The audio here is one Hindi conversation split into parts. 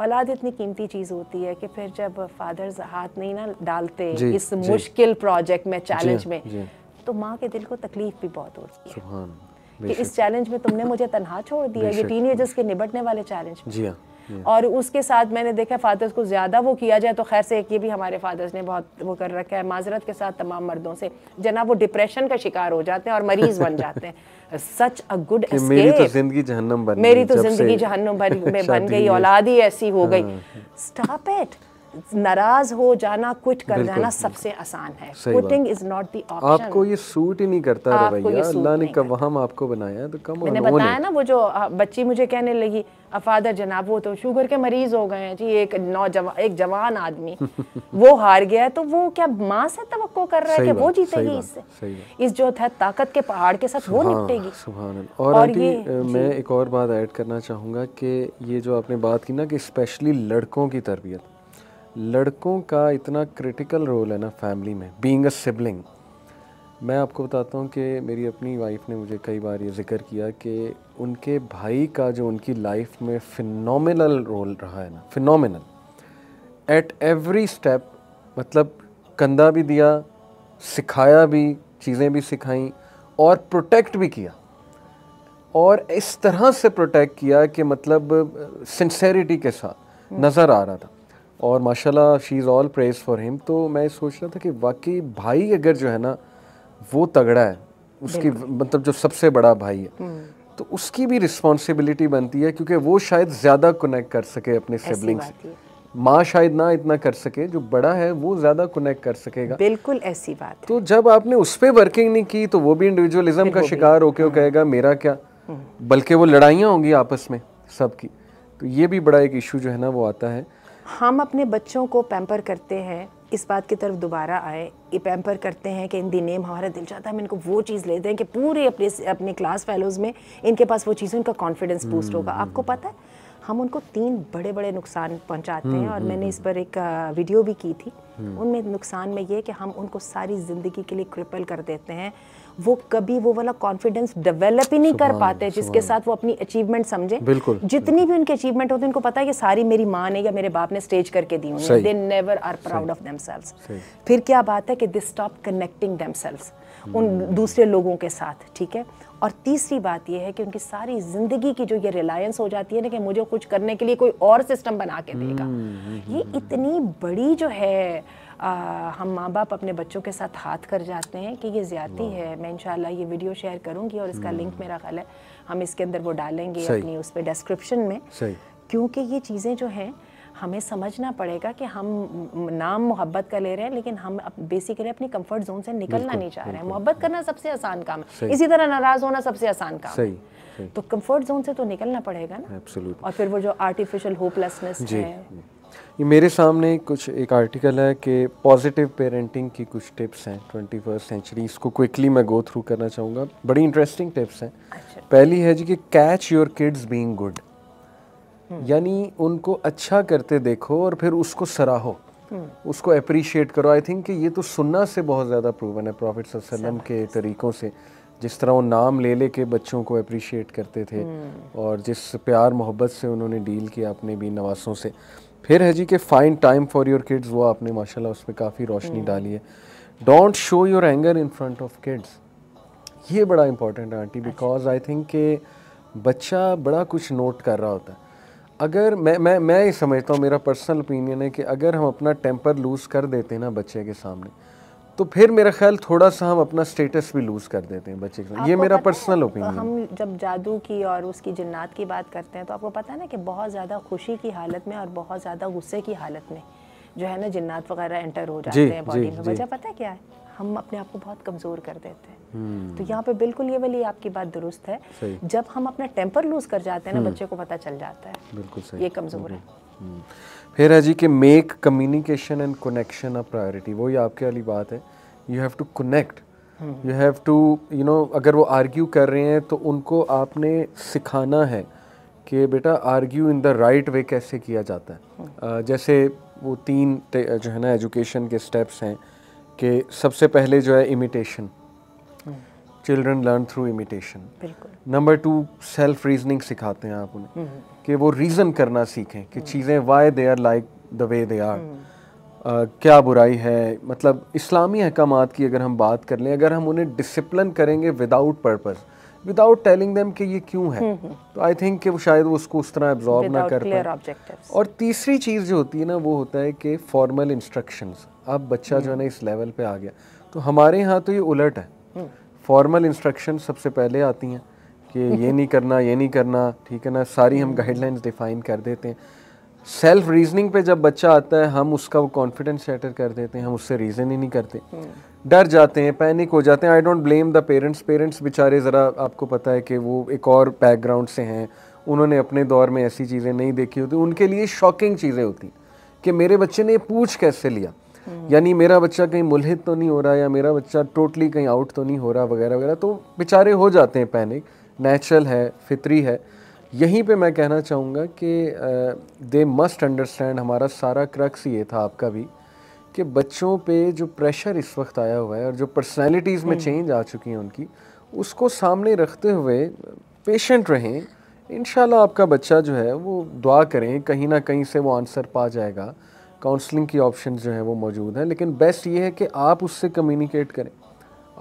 औलाद इतनी कीमती चीज़ होती है कि फिर जब फादर्स हाथ नहीं ना डालते इस मुश्किल प्रोजेक्ट में चैलेंज में तो माँ के दिल को तकलीफ भी बहुत होती है कि इस चैलेंज में तुमने मुझे तनहा छोड़ दिया ये टीन के निबटने वाले चैलेंज जी हाँ। और उसके साथ मैंने देखा फादर्स को ज़्यादा वो किया जाए तो खैर से एक ये भी हमारे फादर्स ने बहुत वो कर रखा है माजरत के साथ तमाम मर्दों से जना वो डिप्रेशन का शिकार हो जाते हैं और मरीज़ बन जाते हैं सच अ गुड मेरी तो जिंदगी जहन्नम बन मेरी तो जिंदगी जहन्नम बन गई औलाद ही ऐसी हो गई स्टॉप हाँ। इट नाराज हो जाना क्विट कर जाना सबसे आसान है quitting is not the option आपको ये सूट ही नहीं करता रे भैया अल्लाह ने कब हम आपको बनाया तो कम मैंने बताया ना वो जो बच्ची मुझे कहने लगी फादर जनाब वो तो शुगर के मरीज हो गए हैं जी एक नौजवान एक जवान आदमी वो हार गया है तो वो क्या माँ से तवक्को कर रहा है कि वो जीतेगी इससे इस जो था ताकत के पहाड़ के साथ वो निपटेगी और, और ये मैं एक और बात ऐड करना चाहूंगा कि ये जो आपने बात की ना कि स्पेशली लड़कों की तरबियत लड़कों का इतना क्रिटिकल रोल है ना फैमिली में बीइंग अ सिबलिंग मैं आपको बताता हूँ कि मेरी अपनी वाइफ ने मुझे कई बार ये जिक्र किया कि उनके भाई का जो उनकी लाइफ में फिनोमिनल रोल रहा है ना फिनोमिनल एट एवरी स्टेप मतलब कंधा भी दिया सिखाया भी चीज़ें भी सिखाई और प्रोटेक्ट भी किया और इस तरह से प्रोटेक्ट किया कि मतलब सिंसेरिटी के साथ नज़र आ रहा था और माशाल्लाह she is all praise for him तो मैं सोच रहा था कि वाकई भाई अगर जो है ना वो तगड़ा है उसकी मतलब जो सबसे बड़ा भाई है हम्म। तो उसकी भी रिस्पॉन्सिबिलिटी बनती है क्योंकि वो शायद ज़्यादा कनेक्ट कर सके अपने सिबलिंग से माँ शायद ना इतना कर सके जो बड़ा है वो ज़्यादा कनेक्ट कर सकेगा बिल्कुल ऐसी बात तो जब आपने उस पर वर्किंग नहीं की तो वो भी इंडिविजुअलिज्म का शिकार होके वो हम्म। कहेगा मेरा क्या हम्म। बल्कि वो लड़ाइयाँ होंगी आपस में सबकी तो ये भी बड़ा एक इशू जो है ना वो आता है हम अपने बच्चों को पैम्पर करते हैं इस बात की तरफ दोबारा आए ये पैम्पर करते हैं कि इन दी नेम हमारा दिल चाहता है हम इनको वो चीज़ लेते हैं कि पूरे अपने अपने क्लास फेलोज़ में इनके पास वो चीज़ उनका कॉन्फिडेंस बूस्ट होगा हम्म। आपको पता है हम उनको तीन बड़े बड़े नुकसान पहुंचाते हैं हम्म, और मैंने हम्म। इस पर एक वीडियो भी की थी उनमें नुकसान में ये कि हम उनको सारी ज़िंदगी के लिए क्रिपल कर देते हैं वो कभी वो वाला कॉन्फिडेंस डेवलप ही नहीं कर पाते जिसके साथ वो अपनी अचीवमेंट समझे बिल्कुल जितनी भी उनकी अचीवमेंट होती है उनको पता है कि सारी मेरी माँ ने या मेरे बाप ने स्टेज करके दी हुई they never are proud of them फिर क्या बात है कि दे स्टॉप कनेक्टिंग देम उन हम्म। दूसरे लोगों के साथ ठीक है और तीसरी बात यह है कि उनकी सारी ज़िंदगी की जो ये रिलायंस हो जाती है ना कि मुझे कुछ करने के लिए कोई और सिस्टम बना के देगा हम्म, हम्म, ये इतनी बड़ी जो है आ, हम माँ बाप अपने बच्चों के साथ हाथ कर जाते हैं कि ये ज़्यादा है मैं इन ये वीडियो शेयर करूंगी और इसका लिंक हम्म। मेरा ख्याल है हम इसके अंदर वो डालेंगे अपनी उस पर डिस्क्रिप्शन में क्योंकि ये चीज़ें जो हैं हमें समझना पड़ेगा कि हम नाम मोहब्बत का ले रहे हैं लेकिन हम बेसिकली अपनी कंफर्ट जोन से निकलना नहीं चाह रहे हैं मोहब्बत करना सबसे आसान काम है इसी तरह नाराज होना सबसे आसान काम सही, है सही। तो कंफर्ट जोन से तो निकलना पड़ेगा ना और फिर वो जो आर्टिफिशियल होपलेसनेस है ये मेरे सामने कुछ एक आर्टिकल है कि पॉजिटिव पेरेंटिंग की कुछ टिप्स हैं ट्वेंटी फर्स्ट सेंचुरी इसको क्विकली मैं गो थ्रू करना चाहूँगा बड़ी इंटरेस्टिंग टिप्स हैं अच्छा। पहली है जी कि catch your kids being good यानी उनको अच्छा करते देखो और फिर उसको सराहो हम्म। उसको अप्रिशिएट करो आई थिंक कि ये तो सुनना से बहुत ज़्यादा प्रूवन है प्रॉफिट वसलम के तरीक़ों से जिस तरह वो नाम ले ले के बच्चों को अप्रिशिएट करते थे हम्म। और जिस प्यार मोहब्बत से उन्होंने डील किया अपने भी नवासों से फिर है जी कि fine time for your kids वो आपने माशाल्लाह उसमें काफ़ी रोशनी हम्म। डाली है don't show your anger in front of kids ये बड़ा इंपॉर्टेंट है आंटी बिकॉज आई थिंक के बच्चा बड़ा कुछ नोट कर रहा होता है अगर मैं मैं मैं ये समझता हूँ मेरा पर्सनल ओपिनियन है कि अगर हम अपना टेम्पर लूज़ कर देते हैं ना बच्चे के सामने तो फिर मेरा ख्याल थोड़ा सा हम अपना स्टेटस भी लूज कर देते हैं बच्चे ये मेरा पर्सनल ओपिनियन हम जब जादू की और उसकी जिन्नात की बात करते हैं तो आपको पता है ना कि बहुत ज़्यादा खुशी की हालत में और बहुत ज़्यादा गुस्से की हालत में जो है ना जिन्नात वगैरह एंटर हो जाते हैं बॉडी में वजह पता है क्या है हम अपने आप को बहुत कमज़ोर कर देते हैं हम्म। तो यहाँ पे बिल्कुल ये वाली आपकी बात दुरुस्त है जब हम अपना टेम्पर लूज कर जाते हैं ना हम्म। बच्चे को पता चल जाता है बिल्कुल सही ये कमज़ोर है हम्म। फिर है जी कि make communication and connection a priority वही आपके वाली बात है you have to connect you have to you know अगर वो आर्ग्यू कर रहे हैं तो उनको आपने सिखाना है कि बेटा argue in the right way कैसे किया जाता है uh, जैसे वो तीन जो है ना एजुकेशन के स्टेप्स हैं कि सबसे पहले जो है imitation children learn through imitation number two self reasoning सिखाते हैं आप उन्हें हम्म. कि वो रीज़न करना सीखें कि चीज़ें why they are like the way they are क्या बुराई है मतलब इस्लामी अहकाम की अगर हम बात कर लें अगर हम उन्हें डिसिप्लिन करेंगे without purpose without telling them कि ये क्यों है हम्म, हम्म। तो आई थिंक कि वो शायद वो उसको उस तरह एब्जॉर्ब ना कर पाए और तीसरी चीज़ जो होती है ना वो होता है कि फॉर्मल इंस्ट्रक्शंस अब बच्चा जो है ना हम्म। इस लेवल पे आ गया तो हमारे यहाँ तो ये उलट है फॉर्मल इंस्ट्रक्शन सबसे पहले आती हैं कि ये नहीं करना ये नहीं करना ठीक है ना सारी हम गाइडलाइंस डिफाइन कर देते हैं सेल्फ रीजनिंग पे जब बच्चा आता है हम उसका वो कॉन्फिडेंस सेटर कर देते हैं हम उससे रीज़न ही नहीं करते डर जाते हैं पैनिक हो जाते हैं I don't blame the parents parents बेचारे ज़रा आपको पता है कि वो एक और बैकग्राउंड से हैं उन्होंने अपने दौर में ऐसी चीज़ें नहीं देखी होती उनके लिए शॉकिंग चीज़ें होती कि मेरे बच्चे ने पूछ कैसे लिया हम्म। यानी मेरा बच्चा कहीं मुलहित तो नहीं हो रहा या मेरा बच्चा टोटली कहीं आउट तो नहीं हो रहा वगैरह वगैरह तो बेचारे हो जाते हैं पैनिक नेचुरल है फितरी है यहीं पे मैं कहना चाहूँगा कि दे मस्ट अंडरस्टैंड हमारा सारा क्रक्स ये था आपका भी कि बच्चों पे जो प्रेशर इस वक्त आया हुआ है और जो पर्सनालिटीज़ में चेंज हम्म। आ चुकी हैं उनकी उसको सामने रखते हुए पेशेंट रहें इन आपका बच्चा जो है वो दुआ करें कहीं ना कहीं से वो आंसर पा जाएगा काउंसलिंग की ऑप्शन जो है वो मौजूद हैं लेकिन बेस्ट ये है कि आप उससे कम्युनिकेट करें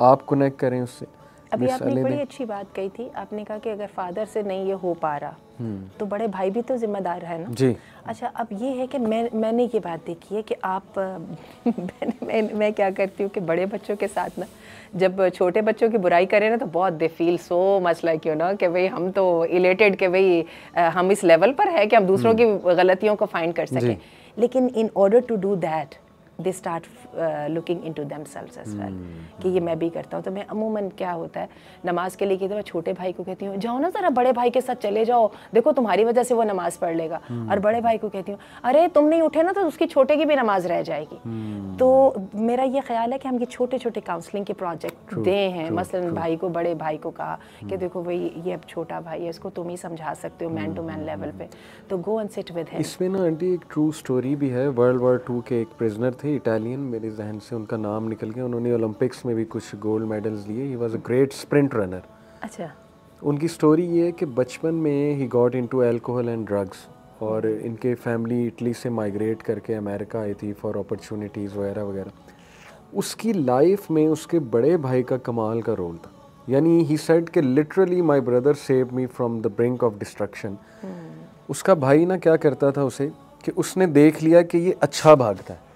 आप कनेक्ट करें उससे अभी आपने बड़ी अच्छी बात कही थी आपने कहा कि अगर फादर से नहीं ये हो पा रहा हम्म। तो बड़े भाई भी तो जिम्मेदार है ना जी अच्छा अब ये है कि मैं मैंने ये बात देखी है कि आप मैं, मैं, मैं क्या करती हूँ कि बड़े बच्चों के साथ ना जब छोटे बच्चों की बुराई करें ना तो बहुत they feel so much like you know कि भाई हम तो इलेटेड के भाई हम इस लेवल पर है कि हम दूसरों हम्म। की गलतियों को फाइंड कर सकें लेकिन in order to do that they start looking into themselves as well कि ये मैं भी करता हूँ तो मैं अमूमन क्या होता है नमाज के लिए कहते मैं छोटे भाई को कहती हूँ जाओ ना ज़रा बड़े भाई के साथ चले जाओ देखो तुम्हारी वजह से वो नमाज पढ़ लेगा hmm. और बड़े भाई को कहती हूँ अरे तुम नहीं उठे ना तो उसकी छोटे की भी नमाज रह जाएगी hmm. तो मेरा ये ख्याल है कि हम ये छोटे छोटे काउंसलिंग के प्रोजेक्ट दे हैं मसलन भाई को बड़े भाई को कहा कि hmm. देखो भाई ये अब छोटा भाई है इसको तुम ही समझा सकते हो मैन टू मैन लेवल पे तो गो एंड सिट विद इसमें ना आंटी एक ट्रू स्टोरी भी है वर्ल्ड वॉर टू के एक प्रिजनर थे थे इटालियन मेरे जहन से उनका नाम निकल गया उन्होंने ओलंपिक्स में भी कुछ गोल्ड मेडल्स लिए he was a great sprint runner अच्छा उनकी स्टोरी ये है कि बचपन में he got into alcohol and drugs और इनके फैमिली इटली से माइग्रेट करके अमेरिका आई थी फॉर अपॉर्चुनिटीज़ वगैरह वगैरह उसकी लाइफ में उसके बड़े भाई का कमाल का रोल था यानी ही सेड के literally my brother save me from the brink of destruction उसका भाई ना क्या करता था उसे कि उसने देख लिया कि ये अच्छा भागता है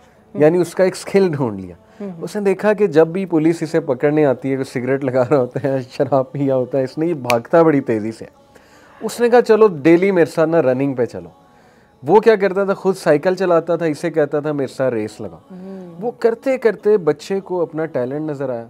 यानी उसका एक स्किल ढूंढ लिया हम्म। उसने देखा कि जब भी पुलिस इसे पकड़ने आती है कोई सिगरेट लगा रहा होता है शराब पिया होता है इसने ये भागता बड़ी तेज़ी से उसने कहा चलो डेली मेरे साथ ना रनिंग पे चलो वो क्या करता था खुद साइकिल चलाता था इसे कहता था मेरे साथ रेस लगा हम्म। वो करते करते बच्चे को अपना टैलेंट नज़र आया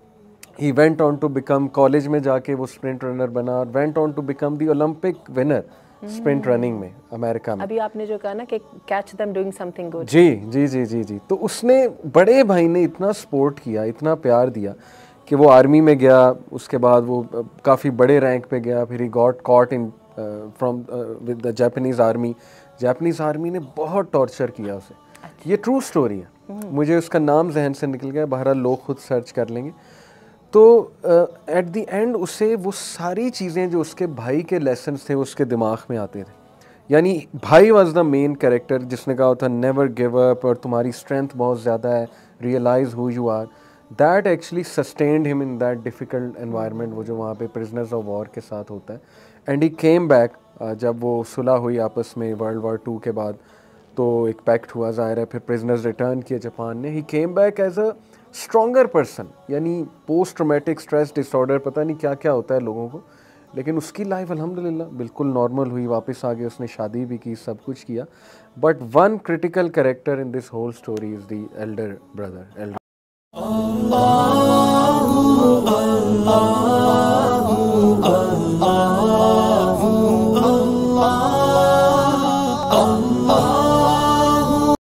he went on to become college में जाके वो स्प्रिंट रनर बना went on to become the Olympic winner sprint running में अमेरिका में अभी आपने जो कहा ना कि catch them doing something good जी जी जी जी जी तो उसने बड़े भाई ने इतना सपोर्ट किया इतना प्यार दिया कि वो आर्मी में गया उसके बाद वो काफ़ी बड़े रैंक पे गया फिर he got caught in from with the Japanese army Japanese army ने बहुत टॉर्चर किया उसे अच्छा। ये ट्रू स्टोरी है हम्म। मुझे उसका नाम जहन से निकल गया बहरहाल लोग खुद सर्च कर लेंगे तो एट द एंड उसे वो सारी चीज़ें जो उसके भाई के लेसन थे उसके दिमाग में आते थे यानी भाई वॉज द मेन कैरेक्टर जिसने कहा था नेवर गिव अप और तुम्हारी स्ट्रेंथ बहुत ज़्यादा है realise who you are that actually sustained him in that difficult environment वो जो वहाँ पे प्रिजनर्स ऑफ वॉर के साथ होता है एंड ही केम बैक जब वो सुलह हुई आपस में वर्ल्ड वॉर टू के बाद तो एक पैक्ट हुआ ज़ाहिर है फिर प्रिजनर्स रिटर्न किए जापान ने he came back as a stronger person यानी पोस्ट ट्रोमेटिक स्ट्रेस डिसऑर्डर पता नहीं क्या क्या होता है लोगों को लेकिन उसकी लाइफ अलहमदिल्ला बिल्कुल नॉर्मल हुई वापस आ गए उसने शादी भी की सब कुछ किया but one critical character in this whole story is the elder brother Elder